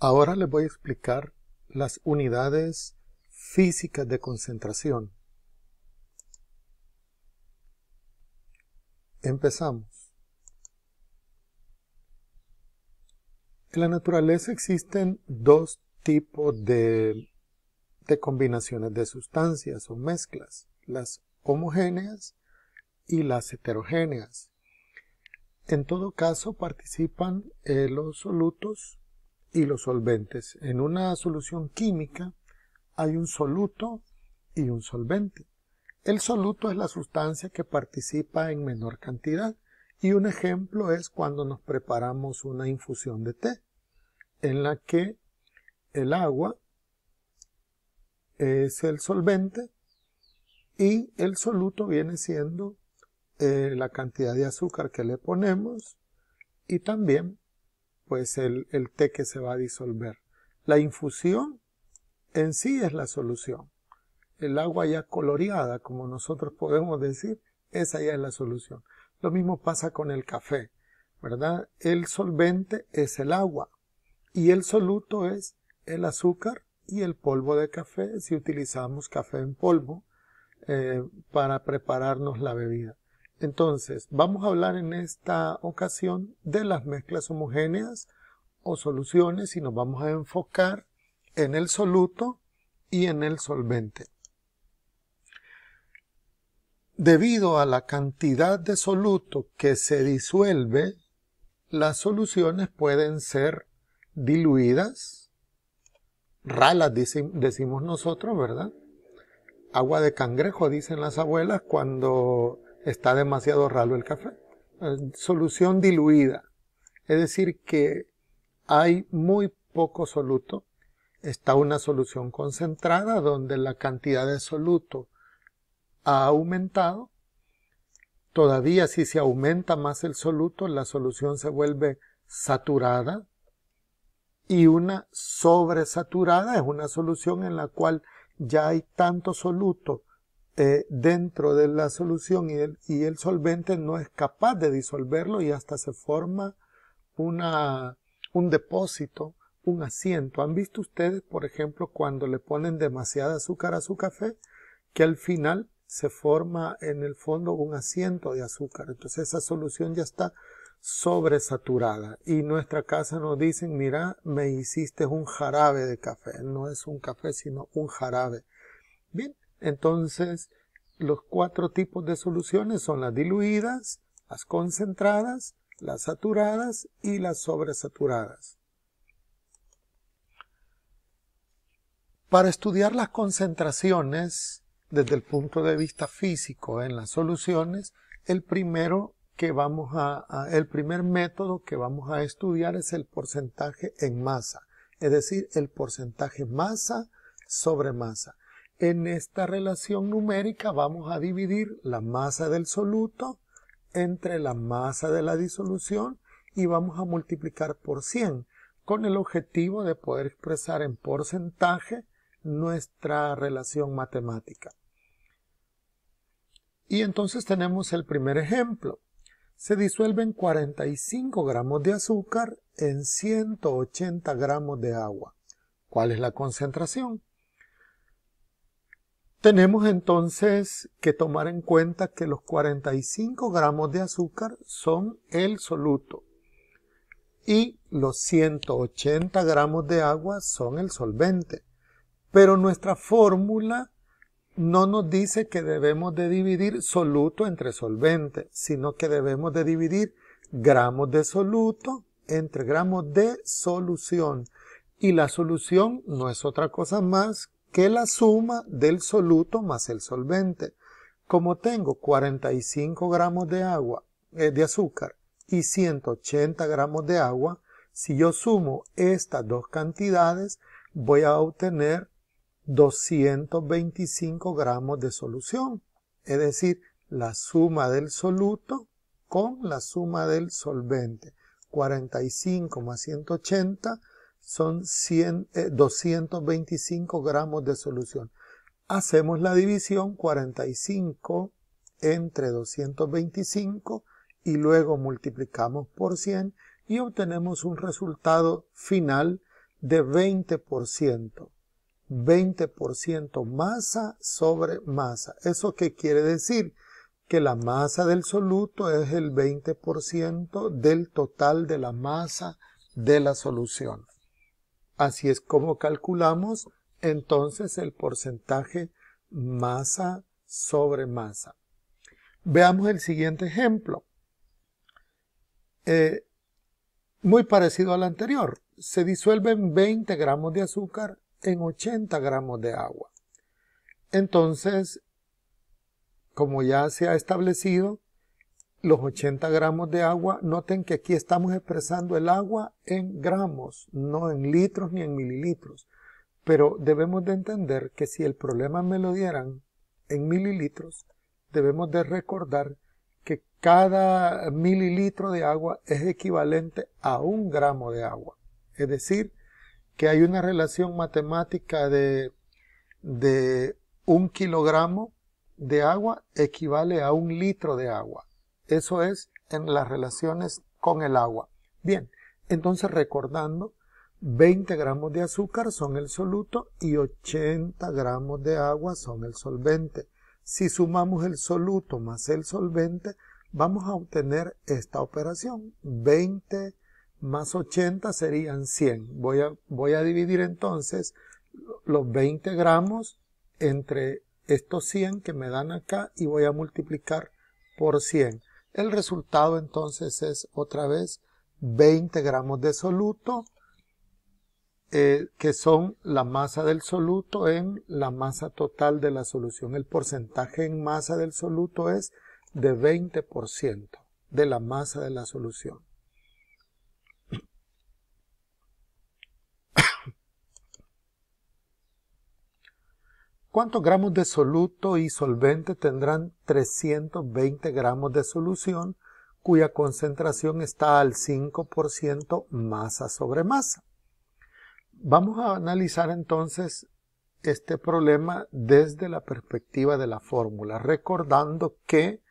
Ahora les voy a explicar las unidades físicas de concentración. Empezamos. En la naturaleza existen dos tipos de, combinaciones de sustancias o mezclas, las homogéneas y las heterogéneas. En todo caso participan eh, los solutos y los solventes. En una solución química hay un soluto y un solvente. El soluto es la sustancia que participa en menor cantidad y un ejemplo es cuando nos preparamos una infusión de té en la que el agua es el solvente y el soluto viene siendo eh, la cantidad de azúcar que le ponemos y también pues el, té que se va a disolver. La infusión en sí es la solución. El agua ya coloreada, como nosotros podemos decir, esa ya es la solución. Lo mismo pasa con el café, ¿verdad? El solvente es el agua y el soluto es el azúcar y el polvo de café si utilizamos café en polvo eh, para prepararnos la bebida. Entonces, vamos a hablar en esta ocasión de las mezclas homogéneas o soluciones y nos vamos a enfocar en el soluto y en el solvente. Debido a la cantidad de soluto que se disuelve, las soluciones pueden ser diluidas, ralas decimos nosotros, ¿verdad? Agua de cangrejo, dicen las abuelas, cuando está demasiado raro el café. Eh, solución diluida, es decir, que hay muy poco soluto. Está una solución concentrada donde la cantidad de soluto ha aumentado. Todavía si se aumenta más el soluto, la solución se vuelve saturada. Y una sobresaturada es una solución en la cual ya hay tanto soluto dentro de la solución y el, y el, solvente no es capaz de disolverlo y hasta se forma una, un depósito, un asiento. ¿Han visto ustedes, por ejemplo, cuando le ponen demasiada azúcar a su café, que al final se forma en el fondo un asiento de azúcar? Entonces esa solución ya está sobresaturada y nuestra casa nos dicen, mira, me hiciste un jarabe de café, no es un café sino un jarabe. Bien, entonces, los cuatro tipos de soluciones son las diluidas, las concentradas, las saturadas y las sobresaturadas. Para estudiar las concentraciones desde el punto de vista físico en las soluciones, el primero que vamos el primer método que vamos a estudiar es el porcentaje en masa, es decir, el porcentaje masa sobre masa. En esta relación numérica vamos a dividir la masa del soluto entre la masa de la disolución y vamos a multiplicar por 100 con el objetivo de poder expresar en porcentaje nuestra relación matemática. Y entonces tenemos el primer ejemplo. Se disuelven 45 gramos de azúcar en 180 gramos de agua. ¿Cuál es la concentración? Tenemos entonces que tomar en cuenta que los 45 gramos de azúcar son el soluto y los 180 gramos de agua son el solvente. Pero nuestra fórmula no nos dice que debemos de dividir soluto entre solvente, sino que debemos de dividir gramos de soluto entre gramos de solución. Y la solución no es otra cosa más que la suma del soluto más el solvente. Como tengo 45 gramos de agua, eh, de azúcar y 180 gramos de agua, si yo sumo estas dos cantidades, voy a obtener 225 gramos de solución. Es decir, la suma del soluto con la suma del solvente. 45 más 180 son 100, 225 eh, gramos de solución. Hacemos la división 45 entre 225 y luego multiplicamos por 100 y obtenemos un resultado final de 20%. 20% masa sobre masa. ¿Eso qué quiere decir? Que la masa del soluto es el 20% del total de la masa de la solución. Así es como calculamos entonces el porcentaje masa sobre masa. Veamos el siguiente ejemplo. Eh, muy parecido al anterior. Se disuelven 20 gramos de azúcar en 80 gramos de agua. Entonces, como ya se ha establecido, los 80 gramos de agua, noten que aquí estamos expresando el agua en gramos, no en litros ni en mililitros. Pero debemos de entender que si el problema me lo dieran en mililitros, debemos de recordar que cada mililitro de agua es equivalente a un gramo de agua. Es decir, que hay una relación matemática de, de un kilogramo de agua equivale a un litro de agua eso es en las relaciones con el agua. Bien, entonces recordando, 20 gramos de azúcar son el soluto y 80 gramos de agua son el solvente. Si sumamos el soluto más el solvente, vamos a obtener esta operación. 20 más 80 serían 100. Voy a, voy a dividir entonces los 20 gramos entre estos 100 que me dan acá y voy a multiplicar por 100. El resultado entonces es otra vez 20 gramos de soluto, eh, que son la masa del soluto en la masa total de la solución. El porcentaje en masa del soluto es de 20% de la masa de la solución. ¿Cuántos gramos de soluto y solvente tendrán 320 gramos de solución cuya concentración está al 5% masa sobre masa? Vamos a analizar entonces este problema desde la perspectiva de la fórmula, recordando que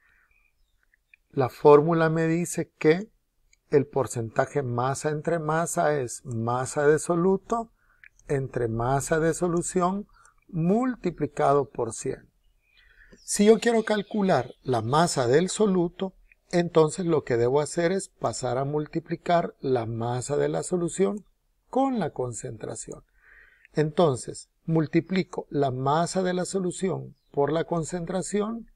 la fórmula me dice que el porcentaje masa entre masa es masa de soluto entre masa de solución multiplicado por 100. Si yo quiero calcular la masa del soluto, entonces lo que debo hacer es pasar a multiplicar la masa de la solución con la concentración. Entonces, multiplico la masa de la solución por la concentración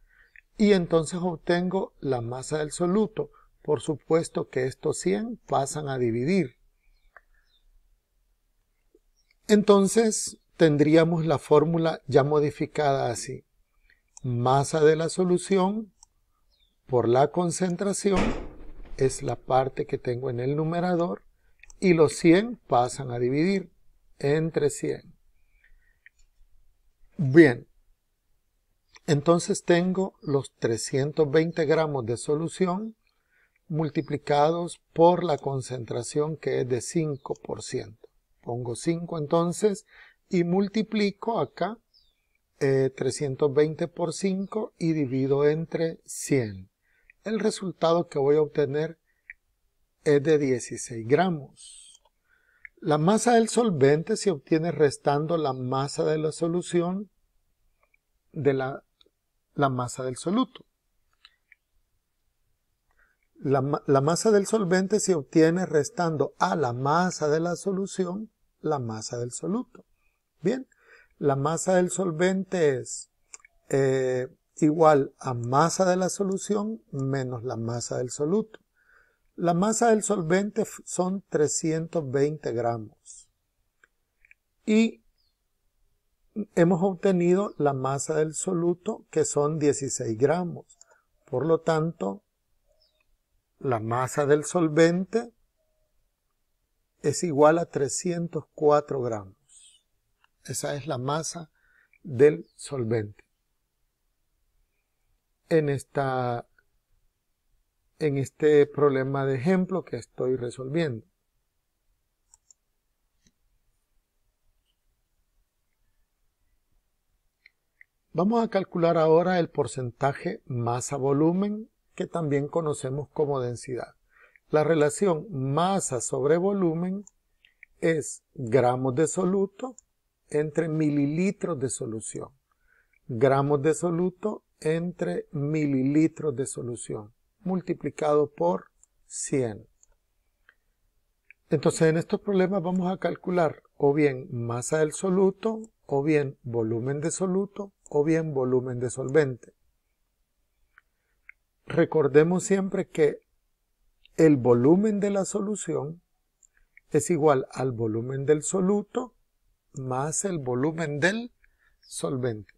y entonces obtengo la masa del soluto. Por supuesto que estos 100 pasan a dividir. Entonces, tendríamos la fórmula ya modificada así. Masa de la solución por la concentración es la parte que tengo en el numerador y los 100 pasan a dividir entre 100. Bien, entonces tengo los 320 gramos de solución multiplicados por la concentración que es de 5%. Pongo 5 entonces y multiplico acá 320 eh, por 5 y divido entre 100. El resultado que voy a obtener es de 16 gramos. La masa del solvente se obtiene restando la masa de la solución de la, masa del soluto. la masa del solvente se obtiene restando a la masa de la solución la masa del soluto. Bien, la masa del solvente es eh, igual a masa de la solución menos la masa del soluto. La masa del solvente son 320 gramos. Y hemos obtenido la masa del soluto que son 16 gramos. Por lo tanto, la masa del solvente es igual a 304 gramos. Esa es la masa del solvente. En, este problema de ejemplo que estoy resolviendo. Vamos a calcular ahora el porcentaje masa-volumen que también conocemos como densidad. La relación masa sobre volumen es gramos de soluto entre mililitros de solución. Gramos de soluto entre mililitros de solución, multiplicado por 100. Entonces en estos problemas vamos a calcular o bien masa del soluto, o bien volumen de soluto, o bien volumen de solvente. Recordemos siempre que el volumen de la solución es igual al volumen del soluto más el volumen del solvente.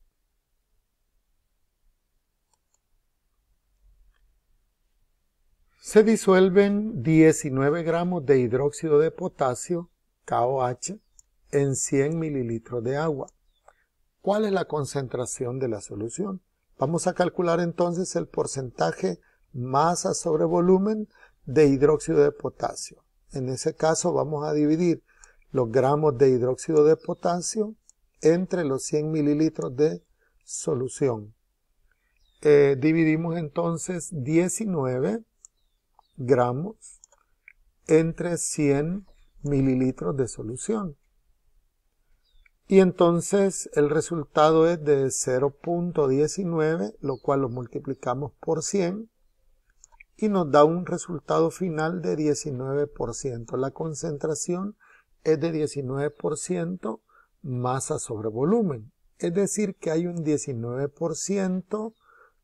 Se disuelven 19 gramos de hidróxido de potasio, KOH, en 100 mililitros de agua. ¿Cuál es la concentración de la solución? Vamos a calcular entonces el porcentaje masa sobre volumen de hidróxido de potasio. En ese caso vamos a dividir los gramos de hidróxido de potasio entre los 100 mililitros de solución. Eh, dividimos entonces 19 gramos entre 100 mililitros de solución. Y entonces el resultado es de 0.19, lo cual lo multiplicamos por 100 y nos da un resultado final de 19%. La concentración es de 19% masa sobre volumen. Es decir, que hay un 19%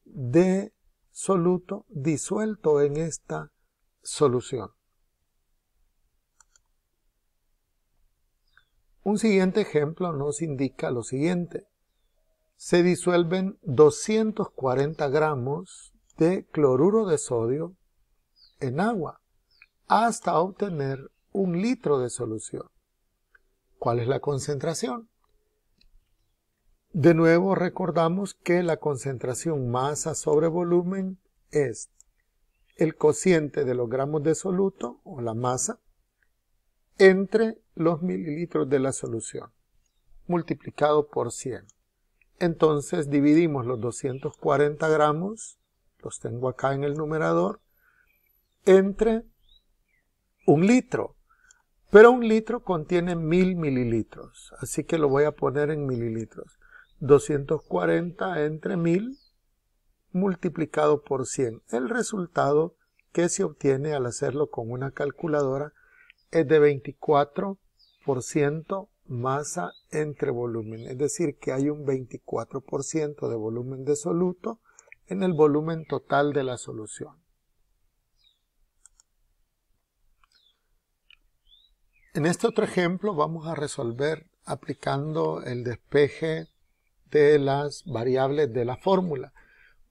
de soluto disuelto en esta solución. Un siguiente ejemplo nos indica lo siguiente. Se disuelven 240 gramos de cloruro de sodio en agua hasta obtener un litro de solución. ¿Cuál es la concentración? De nuevo recordamos que la concentración masa sobre volumen es el cociente de los gramos de soluto o la masa entre los mililitros de la solución multiplicado por 100. Entonces dividimos los 240 gramos, los tengo acá en el numerador, entre un litro pero un litro contiene mil mililitros, así que lo voy a poner en mililitros. 240 entre mil multiplicado por 100. El resultado que se obtiene al hacerlo con una calculadora es de 24% masa entre volumen. Es decir, que hay un 24% de volumen de soluto en el volumen total de la solución. En este otro ejemplo vamos a resolver aplicando el despeje de las variables de la fórmula.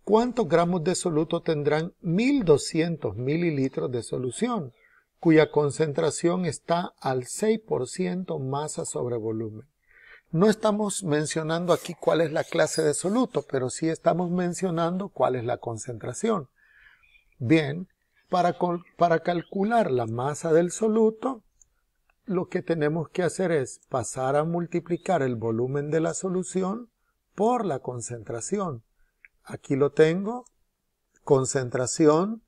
¿Cuántos gramos de soluto tendrán 1200 mililitros de solución, cuya concentración está al 6% masa sobre volumen? No estamos mencionando aquí cuál es la clase de soluto, pero sí estamos mencionando cuál es la concentración. Bien, para, para calcular la masa del soluto, lo que tenemos que hacer es pasar a multiplicar el volumen de la solución por la concentración. Aquí lo tengo, concentración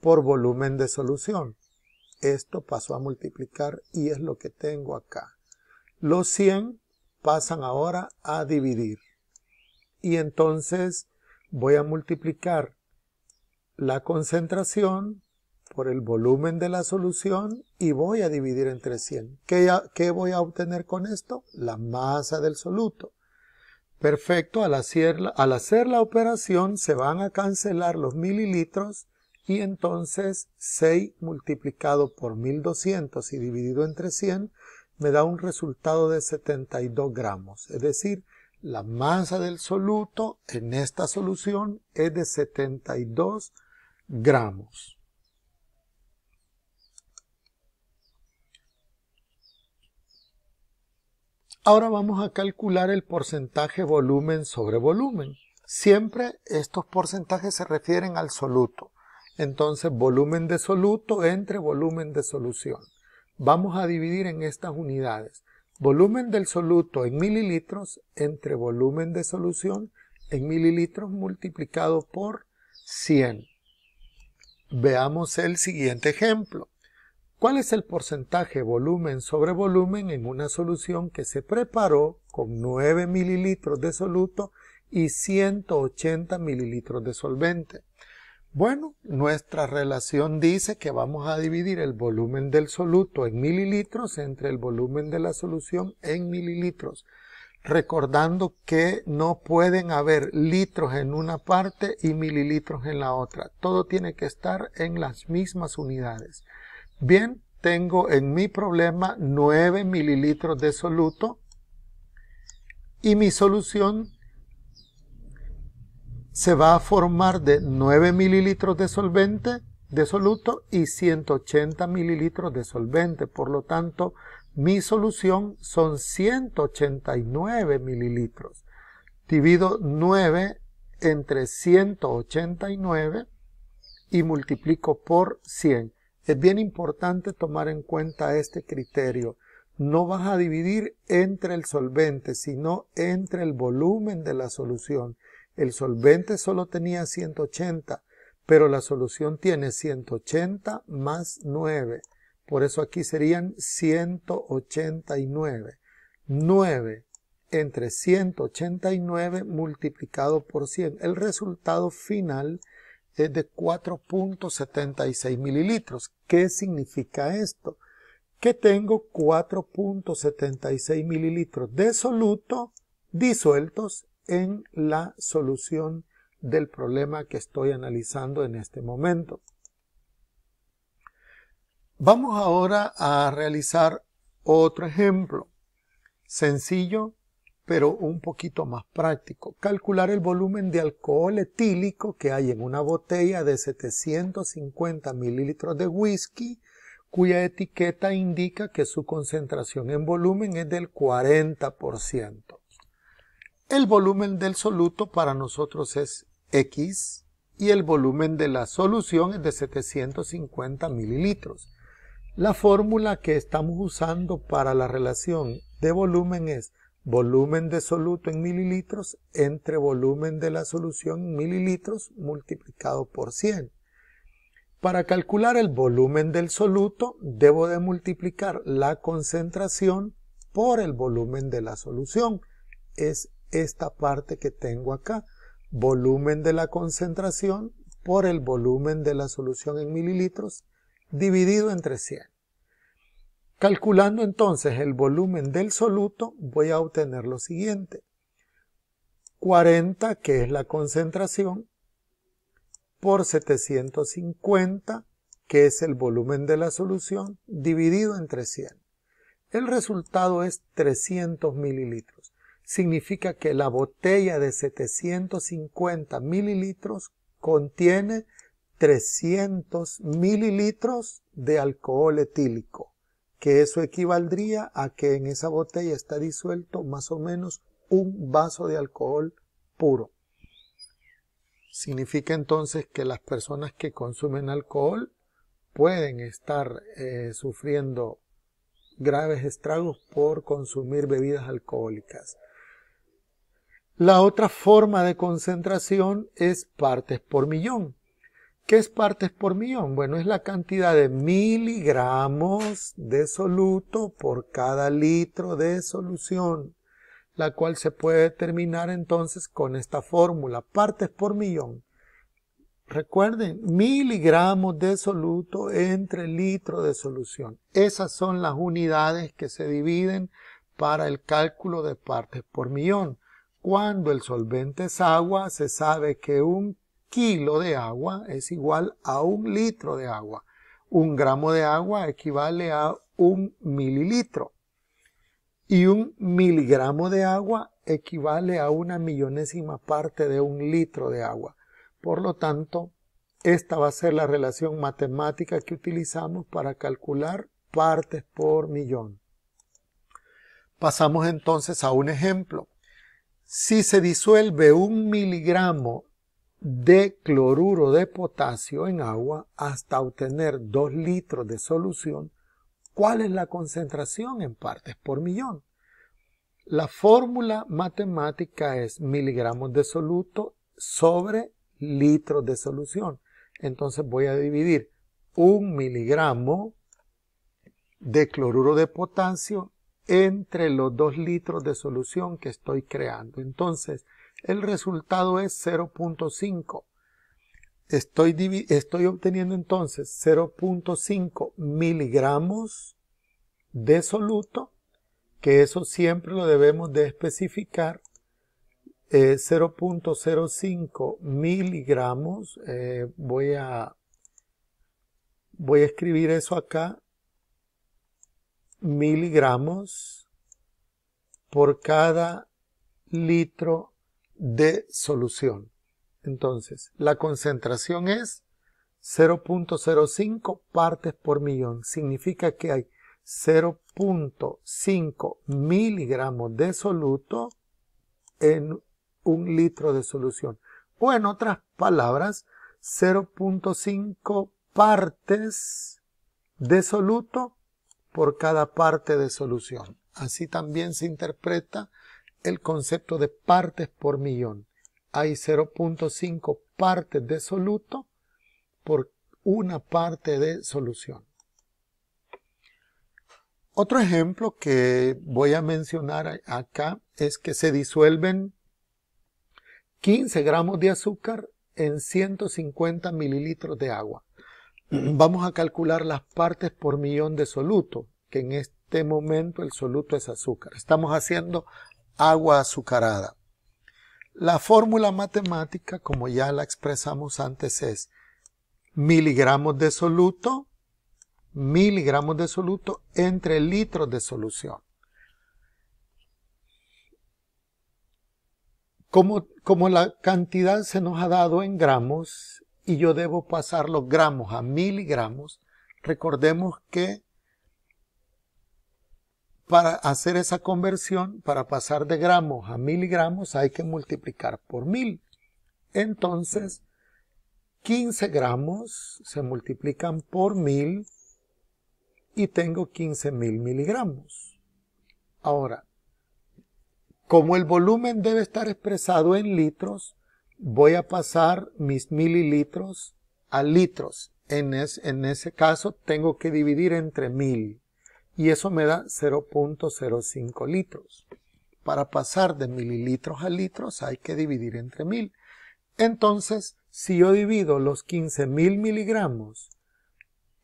por volumen de solución. Esto pasó a multiplicar y es lo que tengo acá. Los 100 pasan ahora a dividir. Y entonces voy a multiplicar la concentración por el volumen de la solución y voy a dividir entre 100. ¿Qué, voy a obtener con esto? La masa del soluto. Perfecto, al hacer, al hacer la operación se van a cancelar los mililitros y entonces 6 multiplicado por 1200 y dividido entre 100 me da un resultado de 72 gramos. Es decir, la masa del soluto en esta solución es de 72 gramos. Ahora vamos a calcular el porcentaje volumen sobre volumen. Siempre estos porcentajes se refieren al soluto. Entonces, volumen de soluto entre volumen de solución. Vamos a dividir en estas unidades. Volumen del soluto en mililitros entre volumen de solución en mililitros multiplicado por 100. Veamos el siguiente ejemplo. ¿Cuál es el porcentaje volumen sobre volumen en una solución que se preparó con 9 mililitros de soluto y 180 mililitros de solvente? Bueno, nuestra relación dice que vamos a dividir el volumen del soluto en mililitros entre el volumen de la solución en mililitros. Recordando que no pueden haber litros en una parte y mililitros en la otra. Todo tiene que estar en las mismas unidades. Bien, tengo en mi problema 9 mililitros de soluto y mi solución se va a formar de 9 mililitros de solvente, de soluto y 180 mililitros de solvente. Por lo tanto, mi solución son 189 mililitros. Divido 9 entre 189 y multiplico por 100. Es bien importante tomar en cuenta este criterio. No vas a dividir entre el solvente, sino entre el volumen de la solución. El solvente solo tenía 180, pero la solución tiene 180 más 9. Por eso aquí serían 189. 9 entre 189 multiplicado por 100. El resultado final es de 4.76 mililitros. ¿Qué significa esto? Que tengo 4.76 mililitros de soluto disueltos en la solución del problema que estoy analizando en este momento. Vamos ahora a realizar otro ejemplo sencillo pero un poquito más práctico. Calcular el volumen de alcohol etílico que hay en una botella de 750 mililitros de whisky, cuya etiqueta indica que su concentración en volumen es del 40%. El volumen del soluto para nosotros es X y el volumen de la solución es de 750 mililitros. La fórmula que estamos usando para la relación de volumen es volumen de soluto en mililitros entre volumen de la solución en mililitros multiplicado por 100. Para calcular el volumen del soluto, debo de multiplicar la concentración por el volumen de la solución. Es esta parte que tengo acá. Volumen de la concentración por el volumen de la solución en mililitros dividido entre 100. Calculando entonces el volumen del soluto, voy a obtener lo siguiente. 40, que es la concentración, por 750, que es el volumen de la solución, dividido entre 100. El resultado es 300 mililitros. Significa que la botella de 750 mililitros contiene 300 mililitros de alcohol etílico que eso equivaldría a que en esa botella está disuelto más o menos un vaso de alcohol puro. Significa entonces que las personas que consumen alcohol pueden estar eh, sufriendo graves estragos por consumir bebidas alcohólicas. La otra forma de concentración es partes por millón. ¿Qué es partes por millón? Bueno, es la cantidad de miligramos de soluto por cada litro de solución, la cual se puede determinar entonces con esta fórmula, partes por millón. Recuerden, miligramos de soluto entre litro de solución. Esas son las unidades que se dividen para el cálculo de partes por millón. Cuando el solvente es agua, se sabe que un kilo de agua es igual a un litro de agua. Un gramo de agua equivale a un mililitro. Y un miligramo de agua equivale a una millonésima parte de un litro de agua. Por lo tanto, esta va a ser la relación matemática que utilizamos para calcular partes por millón. Pasamos entonces a un ejemplo. Si se disuelve un miligramo de cloruro de potasio en agua hasta obtener 2 litros de solución, ¿cuál es la concentración en partes por millón? La fórmula matemática es miligramos de soluto sobre litros de solución. Entonces voy a dividir un miligramo de cloruro de potasio entre los 2 litros de solución que estoy creando. Entonces, el resultado es 0.5. Estoy, estoy obteniendo entonces 0.5 miligramos de soluto, que eso siempre lo debemos de especificar, 0.05 eh, miligramos, eh, voy, a, voy a escribir eso acá, miligramos por cada litro de solución. Entonces, la concentración es 0.05 partes por millón. Significa que hay 0.5 miligramos de soluto en un litro de solución. O en otras palabras, 0.5 partes de soluto por cada parte de solución. Así también se interpreta el concepto de partes por millón. Hay 0.5 partes de soluto por una parte de solución. Otro ejemplo que voy a mencionar acá es que se disuelven 15 gramos de azúcar en 150 mililitros de agua. Vamos a calcular las partes por millón de soluto, que en este momento el soluto es azúcar. Estamos haciendo agua azucarada. La fórmula matemática, como ya la expresamos antes, es miligramos de soluto, miligramos de soluto entre litros de solución. Como, como la cantidad se nos ha dado en gramos y yo debo pasar los gramos a miligramos, recordemos que para hacer esa conversión, para pasar de gramos a miligramos, hay que multiplicar por mil. Entonces, 15 gramos se multiplican por mil y tengo 15 mil miligramos. Ahora, como el volumen debe estar expresado en litros, voy a pasar mis mililitros a litros. En, en ese caso tengo que dividir entre mil y eso me da 0.05 litros. Para pasar de mililitros a litros hay que dividir entre mil. Entonces, si yo divido los 15.000 miligramos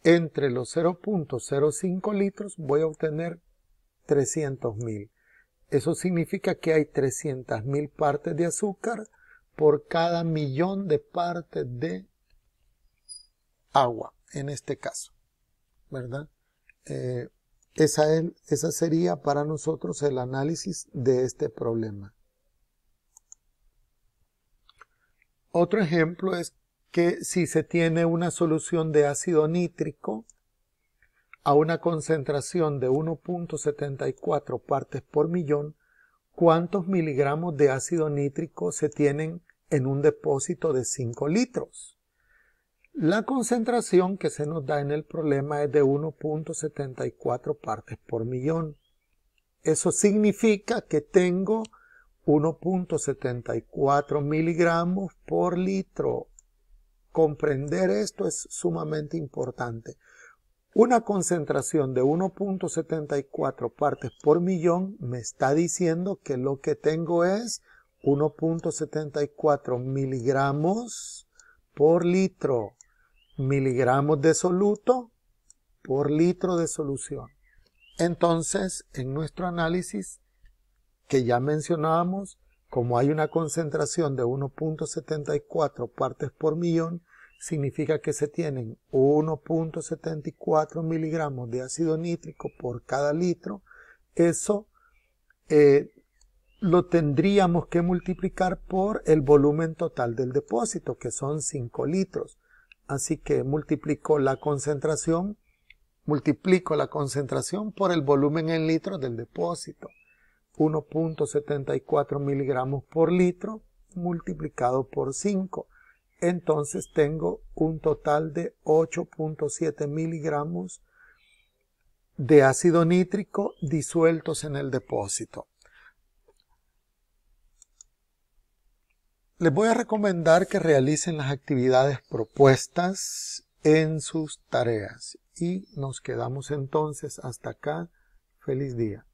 entre los 0.05 litros, voy a obtener 300.000. Eso significa que hay 300.000 partes de azúcar por cada millón de partes de agua, en este caso, ¿verdad? Eh, esa, sería para nosotros el análisis de este problema. Otro ejemplo es que si se tiene una solución de ácido nítrico a una concentración de 1.74 partes por millón, ¿cuántos miligramos de ácido nítrico se tienen en un depósito de 5 litros? La concentración que se nos da en el problema es de 1.74 partes por millón. Eso significa que tengo 1.74 miligramos por litro. Comprender esto es sumamente importante. Una concentración de 1.74 partes por millón me está diciendo que lo que tengo es 1.74 miligramos por litro miligramos de soluto por litro de solución. Entonces, en nuestro análisis que ya mencionábamos, como hay una concentración de 1.74 partes por millón, significa que se tienen 1.74 miligramos de ácido nítrico por cada litro. Eso eh, lo tendríamos que multiplicar por el volumen total del depósito, que son 5 litros. Así que multiplico la concentración, multiplico la concentración por el volumen en litros del depósito. 1.74 miligramos por litro multiplicado por 5. Entonces tengo un total de 8.7 miligramos de ácido nítrico disueltos en el depósito. Les voy a recomendar que realicen las actividades propuestas en sus tareas. Y nos quedamos entonces hasta acá. Feliz día.